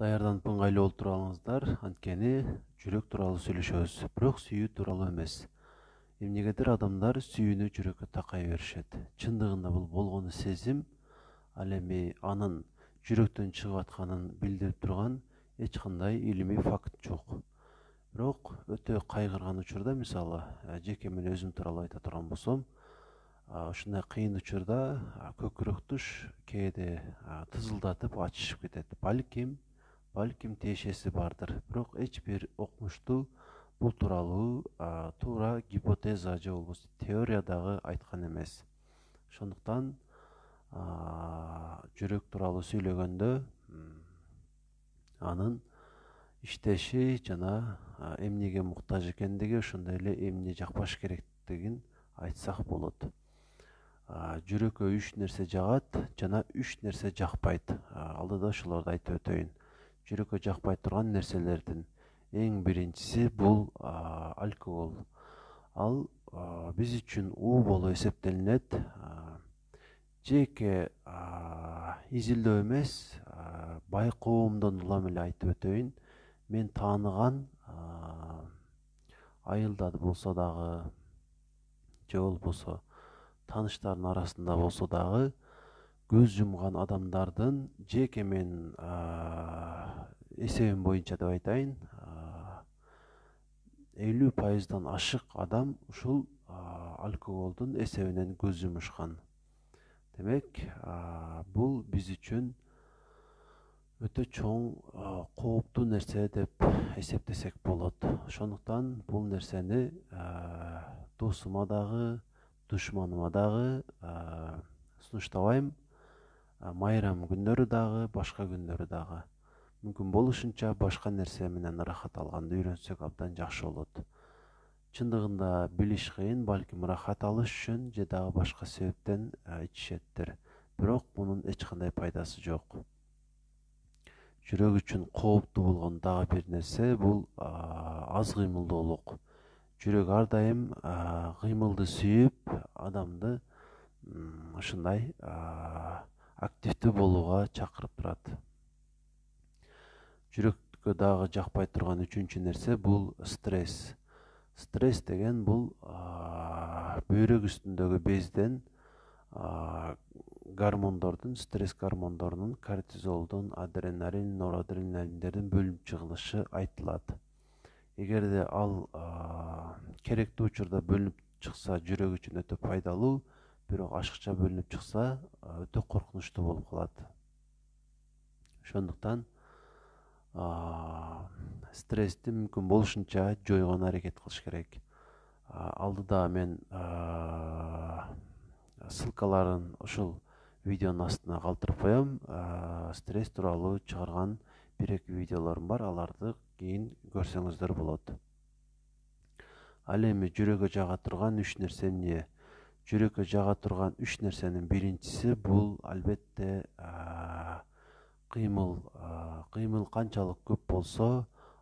даярданып ыңгайлуу олтура алыңыздар анткени жүрөк тууралуу сүйлөшөбүз бирок сүйүү тууралуу эмес эмнегедир адамдар сүйүүнү жүрөккө такай беришет чындыгында бул болгону сезим ал эми анын жүрөктөн чыгып атканын билдирип турган эч кандай илимий факт жок бирок өтө кайгырган учурда мисалы жеке мен өзүм тууралуу айта турган болсом ушундай кыйын учурда туш кээде тызылдатып ачышып кетет балким балким тиешеси бардыр бирок эч бир окумуштуу бул тууралуу туура гипотеза же болбосо теория дагы айткан эмес ошондуктан жүрөк тууралуу сүйлөгөндө анын иштеши жана эмнеге муктаж экендиги ошондой эле эмне жакпаш керектигин айтсак болот жүрөккө үч нерсе жагат жана үч нерсе жакпайт алдыда ошолорду айтып өтөйүн жүрөккө жакпай турган нерселердин эң биринчиси бул алкогол ал биз үчүн уу болуп эсептелинет жеке изилдөө эмес байкоомдон улам эле айтып өтөйүн мен тааныган айылда болсо дагы же болбосо тааныштардын арасында болсо дагы көз жұмған адамдардың жеке мен ә, есебім бойынша деп айтайын элүү пайыздан ашық адам ушул алкоголдун эсебинен көз жумушкан демек бул биз үчүн өтө чоң кооптуу нерсе деп эсептесек болот ошондуктан бул нерсени досума дагы душманыма дагы сунуштабайм майрам күндөрү дагы башка күндөрү дагы мүмкүн болушунча башка нерсе менен ырахат алганды үйрөнсөк абдан жакшы болот чындыгында билиш кыйын балким ырахат алыш үчүн же дагы башка себептен ичишеттир бирок мунун эч кандай пайдасы жок жүрөк үчүн кооптуу болгон дагы бир нерсе бул аз кыймылдуулук жүрөк ар дайым кыймылды сүйүп адамды ушундай активдүү болууга чакырып турат жүрөккө дагы жакпай турган үчүнчү нерсе бул стресс стресс деген бул бөйрөк үстүндөгү безден гормондордун стресс гормондорунун картизолдун адреналин нрдреаиндин бөлүнүп чыгылышы айтылат эгерде ал керектүү учурда бөлүнүп чыкса жүрөк үчүн өтө пайдалуу бирок ашыкча бөлүнүп чыкса өтө коркунучтуу болуп калат ошондуктан стрессти мүмкүн болушунча жойгон аракет кылыш керек алдыда мен ссылкаларын ушул видеонун астына калтырып коем стресс тууралуу чыгарган бир эки видеолорум бар аларды кийин көрсөңүздөр болот ал эми жүрөкө жага турган үч нерсе эмне жүрөккө жага турган үч нерсенин биринчиси бул албетте кыймыл кыймыл канчалык көп болсо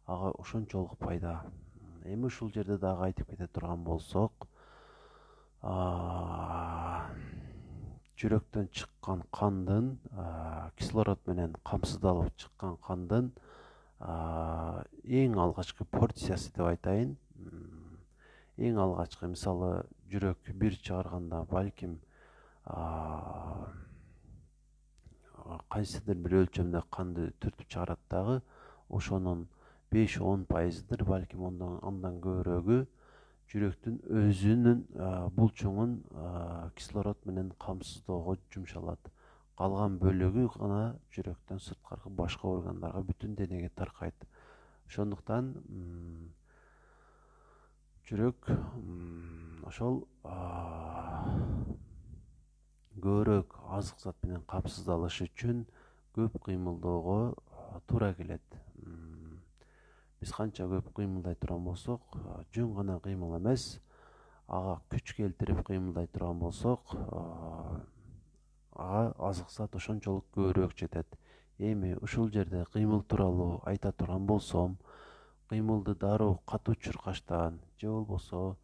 ага ошончолук пайда эми ушул жерде дагы айтып кете турган болсок жүрөктөн чыккан кандын кислород менен камсыздалып чыккан кандын эң алгачкы порциясы деп айтайын эң алгачкы мисалы жүрөк бир чыгарганда балким кайсыдыр бир өлчөмдө канды түртүп чыгарат дагы ошонун беш он пайыздыр балким андан көбүрөөгү жүрөктүн өзүнүн булчуңун кислород менен камсыздоого жумшалат калган бөлүгү гана жүрөктөн сырткаркы башка органдарга бүтүн денеге таркайт ошондуктан жүрөк ошол көбүрөөк азык зат менен камсыздалыш үчүн көп кыймылдоого туура келет биз канча көп кыймылдай турган болсок жөн гана кыймыл эмес ага күч келтирип кыймылдай турган болсок ага азык зат ошончолук көбүрөөк жетет эми ушул жерде кыймыл тууралуу айта турган болсом кыймылды дароо катуу чуркаштан же болбосо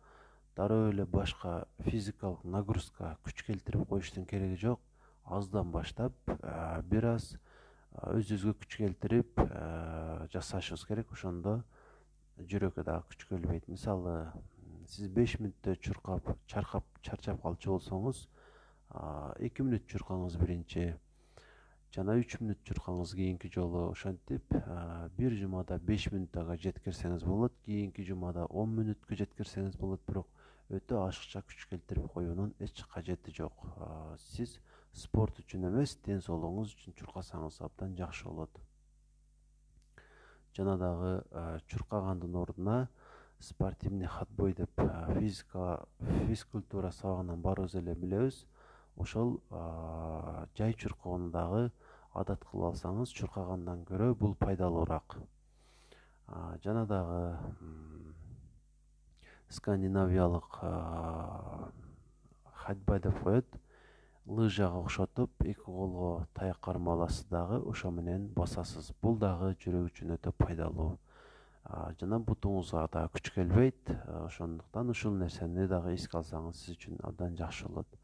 дароо эле башка физикалык нагрузка күч келтирип коюштун кереги жок аздан баштап э, бир аз э, өзүбүзгө күч келтирип э, жасашыбыз керек ошондо жүрөккө дагы күч келбейт мисалы сиз беш мүнөттө чуркап чаркап чарчап калчу болсоңуз эки мүнөт чуркаңыз биринчи жана үч мүнөт чуркаңыз кийинки жолу ошентип бир жумада беш мүнөтага жеткирсеңиз болот кийинки жумада он мүнөткө жеткирсеңиз болот бирок өтө ашыкча күч келтирип коюунун эч кажети жок сиз спорт үчүн эмес ден соолугуңуз үчүн чуркасаңыз абдан жакшы болот жана дагы чуркагандын ордуна спортивный ходбой деп физика физкультура сабагынан баарыбыз эле билебиз ошол жай чуркоону дагы адат қылып алсаңыз шұрқағаннан гөрі бұл пайдалырақ ә, жаңадағы скандинавиялық хадьба деп қояды лыжаға ұқшатып екі қолға таяқ қармаласыз дағы менен басасыз бұл дағы жүрек үшін өте пайдалуу жана бутуңузга да күч келбейт ошондуктан ушул нерсени дагы эске алсаңыз сиз үчүн абдан жакшы болот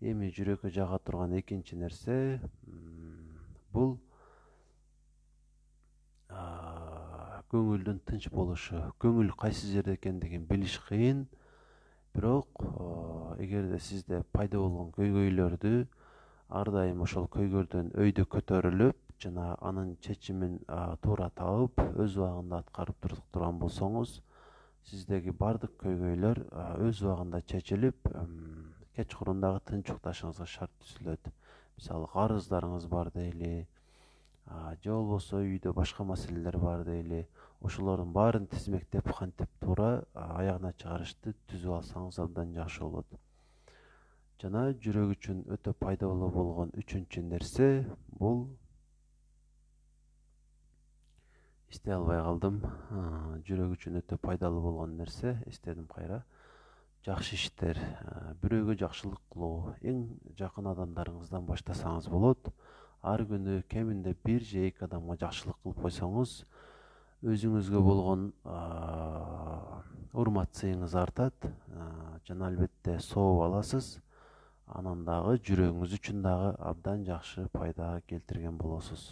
эми жүрөккө жага турган экинчи нерсе бұл ә, көңілдің тыныш болушы, көңіл қайсы жерде деген біліш қиын бирок эгерде де сизде пайда болгон көйгөйлөрдү ар дайым ошол көйгөйдөн өйдө көтөрүлүп жана анын чечимин туура таап өз убагында аткарып турган болсоңуз сиздеги баардык көйгөйлөр өз убагында чечилип кечкурун дагы тынчукташыңызга шарт түзүлөт мисалы карыздарыңыз бар дейли же болбосо үйдө башка маселелер бар дейли ошолордун баарын тизмектеп кантип туура аягына чыгарышты түзүп алсаңыз абдан жакшы болот жана жүрөк үчүн өтө пайдалуу болгон үчүнчү нерсе бул эстей албай калдым жүрөк үчүн өтө пайдалуу болгон нерсе эстедим кайра жакшы иштер э, бирөөгө жакшылык кылуу эң жакын адамдарыңыздан баштасаңыз болот ар күнү кеминде бир же эки адамга жакшылык кылып койсоңуз өзүңүзгө болгон э, урмат сыйыңыз артат э, жана албетте сооп аласыз анан дагы жүрөгүңүз үчүн дагы абдан жакшы пайда келтирген болосуз